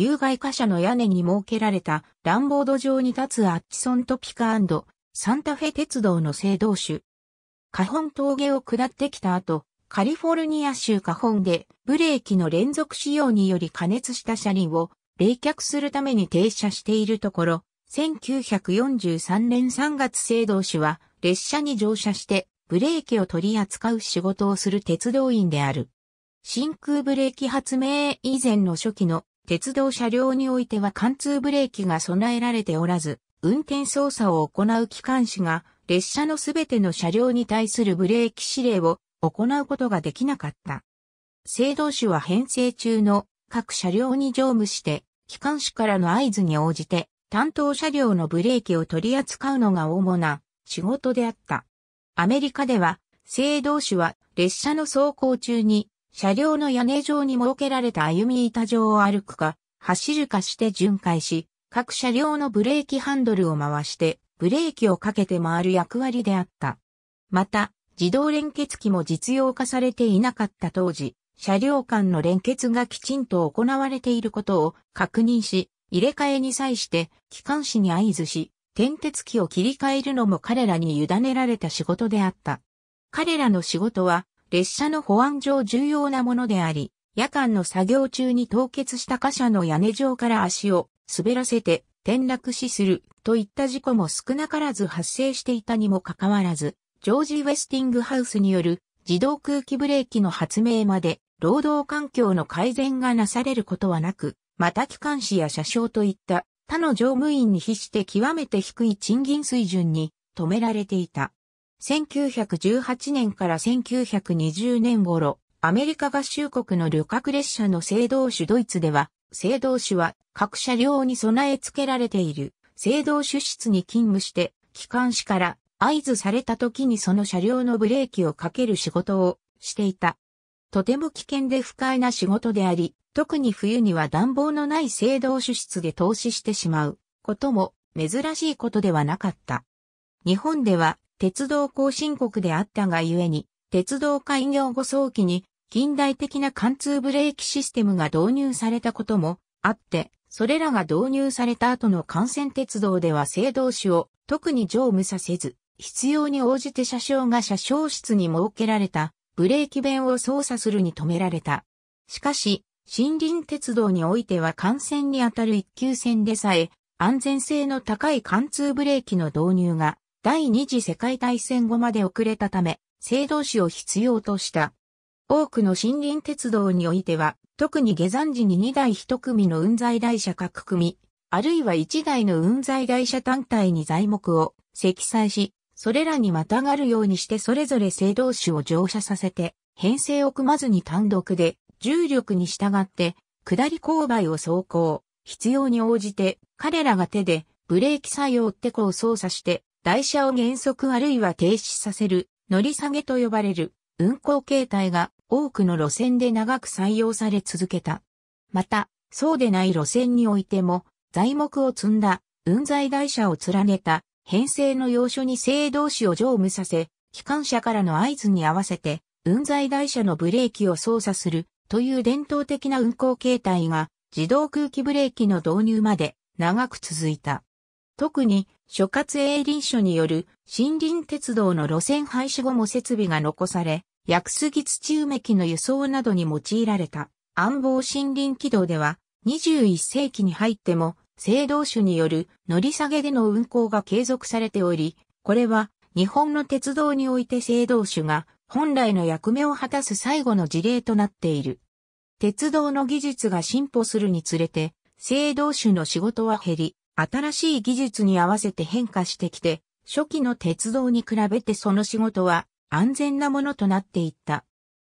有害貨車の屋根に設けられたランボード上に立つアッチソントピカサンタフェ鉄道の制動種。カホン峠を下ってきた後、カリフォルニア州カホンでブレーキの連続使用により加熱した車輪を冷却するために停車しているところ、1943年3月制動種は列車に乗車してブレーキを取り扱う仕事をする鉄道員である。真空ブレーキ発明以前の初期の鉄道車両においては貫通ブレーキが備えられておらず、運転操作を行う機関士が列車のすべての車両に対するブレーキ指令を行うことができなかった。制動士は編成中の各車両に乗務して、機関士からの合図に応じて担当車両のブレーキを取り扱うのが主な仕事であった。アメリカでは、制動士は列車の走行中に車両の屋根上に設けられた歩み板上を歩くか、走るかして巡回し、各車両のブレーキハンドルを回して、ブレーキをかけて回る役割であった。また、自動連結機も実用化されていなかった当時、車両間の連結がきちんと行われていることを確認し、入れ替えに際して機関士に合図し、点鉄機を切り替えるのも彼らに委ねられた仕事であった。彼らの仕事は列車の保安上重要なものであり、夜間の作業中に凍結した貨車の屋根上から足を滑らせて転落死するといった事故も少なからず発生していたにもかかわらず、ジョージ・ウェスティングハウスによる自動空気ブレーキの発明まで労働環境の改善がなされることはなく、また機関士や車掌といった他の乗務員に比して極めて低い賃金水準に止められていた。1918年から1920年頃、アメリカ合衆国の旅客列車の制動種ドイツでは、制動種は各車両に備え付けられている制動種室に勤務して、機関士から合図された時にその車両のブレーキをかける仕事をしていた。とても危険で不快な仕事であり、特に冬には暖房のない制動種室で投資してしまうことも珍しいことではなかった。日本では鉄道後進国であったがゆえに、鉄道開業後早期に近代的な貫通ブレーキシステムが導入されたこともあって、それらが導入された後の幹線鉄道では制動種を特に乗務させず、必要に応じて車掌が車掌室に設けられたブレーキ弁を操作するに止められた。しかし、森林鉄道においては幹線にあたる一級線でさえ、安全性の高い貫通ブレーキの導入が第二次世界大戦後まで遅れたため、制動士を必要とした。多くの森林鉄道においては、特に下山時に2台1組の運材台車各組、あるいは1台の運材台車単体に材木を積載し、それらにまたがるようにしてそれぞれ制動士を乗車させて、編成を組まずに単独で、重力に従って、下り勾配を走行、必要に応じて、彼らが手で、ブレーキ作用ってこを操作して、台車を減速あるいは停止させる乗り下げと呼ばれる運行形態が多くの路線で長く採用され続けた。また、そうでない路線においても、材木を積んだ運材台車を連ねた編成の要所に制同士を乗務させ、機関車からの合図に合わせて、運材台車のブレーキを操作するという伝統的な運行形態が自動空気ブレーキの導入まで長く続いた。特に諸葛営林署による森林鉄道の路線廃止後も設備が残され、薬杉土埋め機の輸送などに用いられた暗房森林軌道では21世紀に入っても制動種による乗り下げでの運行が継続されており、これは日本の鉄道において制動種が本来の役目を果たす最後の事例となっている。鉄道の技術が進歩するにつれて、制動種の仕事は減り、新しい技術に合わせて変化してきて、初期の鉄道に比べてその仕事は安全なものとなっていった。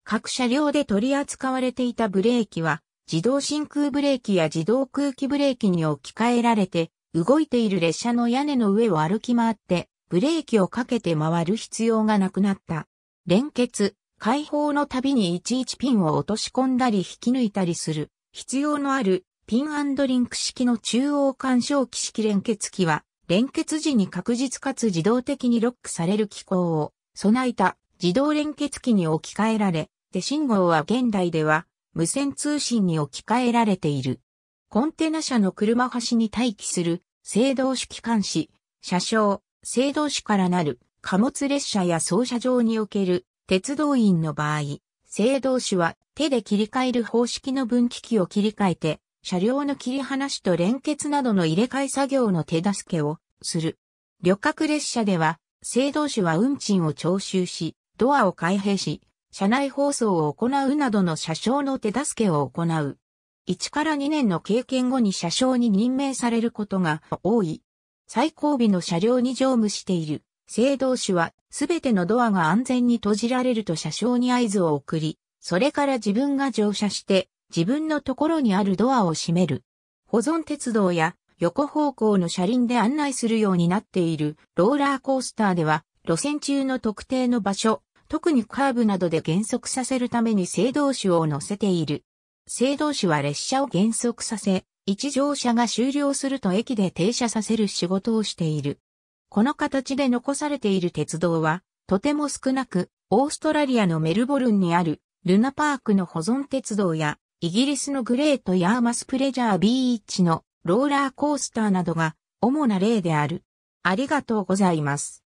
各車両で取り扱われていたブレーキは、自動真空ブレーキや自動空気ブレーキに置き換えられて、動いている列車の屋根の上を歩き回って、ブレーキをかけて回る必要がなくなった。連結、解放のたびにいちいちピンを落とし込んだり引き抜いたりする必要のあるピンリンク式の中央干渉機式連結機は、連結時に確実かつ自動的にロックされる機構を備えた自動連結機に置き換えられ、手信号は現代では無線通信に置き換えられている。コンテナ車の車端に待機する制動式機関士、車掌、制動士からなる貨物列車や操車場における鉄道員の場合、制動士は手で切り替える方式の分岐器を切り替えて車両の切り離しと連結などの入れ替え作業の手助けをする。旅客列車では、制動士は運賃を徴収し、ドアを開閉し、車内放送を行うなどの車掌の手助けを行う。1から2年の経験後に車掌に任命されることが多い。最後尾の車両に乗務している。制動士はすべてのドアが安全に閉じられると車掌に合図を送り、それから自分が乗車して自分のところにあるドアを閉める。保存鉄道や横方向の車輪で案内するようになっているローラーコースターでは路線中の特定の場所、特にカーブなどで減速させるために制動手を乗せている。制動手は列車を減速させ、一乗車が終了すると駅で停車させる仕事をしている。この形で残されている鉄道は、とても少なく、オーストラリアのメルボルンにあるルナパークの保存鉄道やイギリスのグレートヤーマスプレジャービーチのローラーコースターなどが主な例である。ありがとうございます。